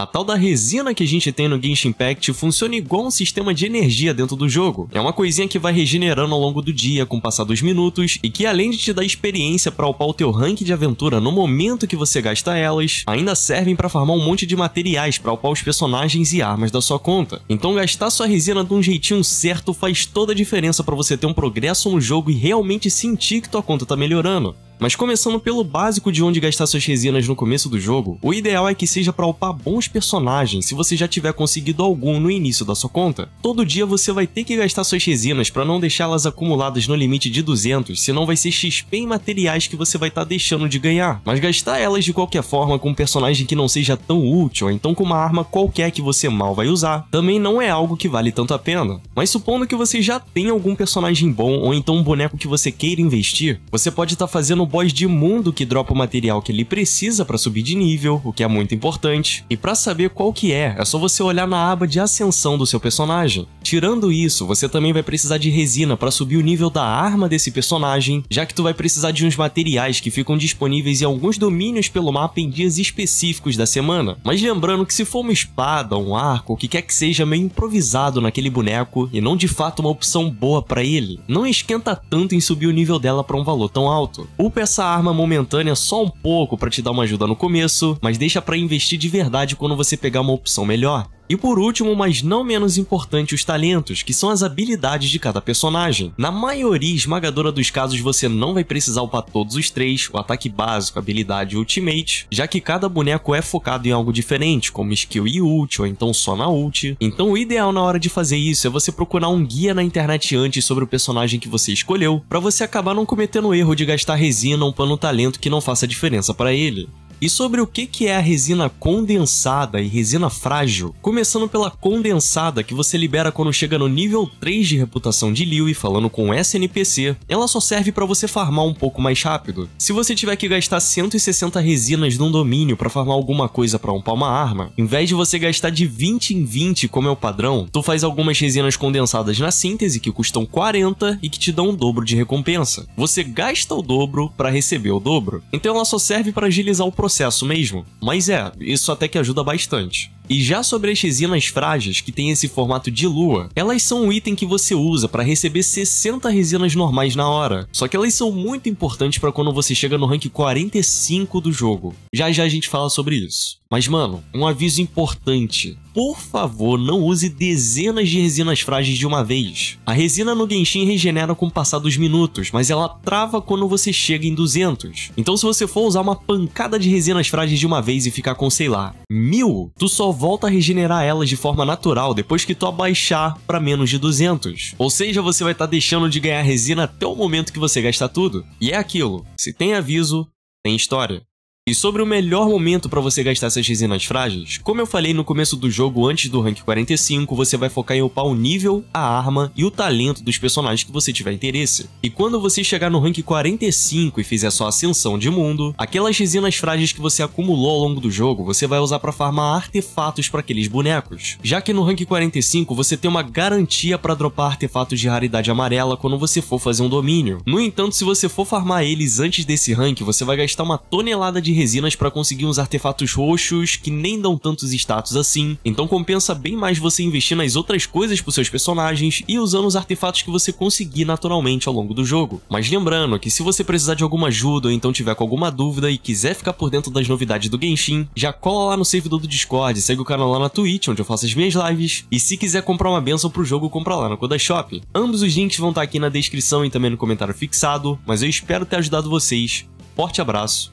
A tal da resina que a gente tem no Genshin Impact funciona igual um sistema de energia dentro do jogo. É uma coisinha que vai regenerando ao longo do dia, com o passar dos minutos, e que além de te dar experiência para upar o teu rank de aventura no momento que você gasta elas, ainda servem para farmar um monte de materiais para upar os personagens e armas da sua conta. Então gastar sua resina de um jeitinho certo faz toda a diferença para você ter um progresso no jogo e realmente sentir que tua conta tá melhorando. Mas começando pelo básico de onde gastar suas resinas no começo do jogo, o ideal é que seja para upar bons personagens se você já tiver conseguido algum no início da sua conta. Todo dia você vai ter que gastar suas resinas para não deixá-las acumuladas no limite de 200, senão vai ser XP em materiais que você vai estar tá deixando de ganhar. Mas gastar elas de qualquer forma com um personagem que não seja tão útil, ou então com uma arma qualquer que você mal vai usar, também não é algo que vale tanto a pena. Mas supondo que você já tem algum personagem bom ou então um boneco que você queira investir, você pode estar tá fazendo boss de mundo que dropa o material que ele precisa para subir de nível, o que é muito importante. E para saber qual que é, é só você olhar na aba de ascensão do seu personagem. Tirando isso, você também vai precisar de resina para subir o nível da arma desse personagem, já que tu vai precisar de uns materiais que ficam disponíveis em alguns domínios pelo mapa em dias específicos da semana. Mas lembrando que se for uma espada, um arco, o que quer que seja é meio improvisado naquele boneco e não de fato uma opção boa para ele, não esquenta tanto em subir o nível dela para um valor tão alto. O essa arma momentânea só um pouco para te dar uma ajuda no começo, mas deixa para investir de verdade quando você pegar uma opção melhor. E por último, mas não menos importante, os talentos, que são as habilidades de cada personagem. Na maioria esmagadora dos casos, você não vai precisar upar todos os três, o ataque básico, habilidade e ultimate, já que cada boneco é focado em algo diferente, como skill e ult, ou então só na ult. Então o ideal na hora de fazer isso é você procurar um guia na internet antes sobre o personagem que você escolheu, para você acabar não cometendo o erro de gastar resina ou um pano talento que não faça diferença para ele. E sobre o que é a resina condensada e resina frágil? Começando pela condensada, que você libera quando chega no nível 3 de reputação de Liu e falando com SNPC, ela só serve para você farmar um pouco mais rápido. Se você tiver que gastar 160 resinas num domínio para farmar alguma coisa para umpar uma arma, em vez de você gastar de 20 em 20 como é o padrão, tu faz algumas resinas condensadas na síntese que custam 40 e que te dão o dobro de recompensa. Você gasta o dobro para receber o dobro. Então ela só serve para agilizar o processo processo mesmo. Mas é, isso até que ajuda bastante. E já sobre as resinas frágeis, que tem esse formato de lua, elas são um item que você usa para receber 60 resinas normais na hora. Só que elas são muito importantes para quando você chega no rank 45 do jogo. Já já a gente fala sobre isso. Mas mano, um aviso importante. Por favor, não use dezenas de resinas frágeis de uma vez. A resina no Genshin regenera com o passar dos minutos, mas ela trava quando você chega em 200. Então se você for usar uma pancada de resinas frágeis de uma vez e ficar com, sei lá, mil, tu só volta a regenerar elas de forma natural depois que tu abaixar para menos de 200. Ou seja, você vai estar tá deixando de ganhar resina até o momento que você gastar tudo. E é aquilo, se tem aviso, tem história. E sobre o melhor momento para você gastar essas resinas frágeis, como eu falei no começo do jogo antes do rank 45, você vai focar em upar o nível, a arma e o talento dos personagens que você tiver interesse. E quando você chegar no rank 45 e fizer sua ascensão de mundo, aquelas resinas frágeis que você acumulou ao longo do jogo, você vai usar para farmar artefatos para aqueles bonecos. Já que no rank 45 você tem uma garantia para dropar artefatos de raridade amarela quando você for fazer um domínio. No entanto, se você for farmar eles antes desse rank, você vai gastar uma tonelada de resinas para conseguir uns artefatos roxos que nem dão tantos status assim, então compensa bem mais você investir nas outras coisas para seus personagens e usando os artefatos que você conseguir naturalmente ao longo do jogo. Mas lembrando que se você precisar de alguma ajuda ou então tiver com alguma dúvida e quiser ficar por dentro das novidades do Genshin, já cola lá no servidor do Discord, segue o canal lá na Twitch, onde eu faço as minhas lives, e se quiser comprar uma benção pro jogo, compra lá no Kodashop. Ambos os links vão estar tá aqui na descrição e também no comentário fixado, mas eu espero ter ajudado vocês. Forte abraço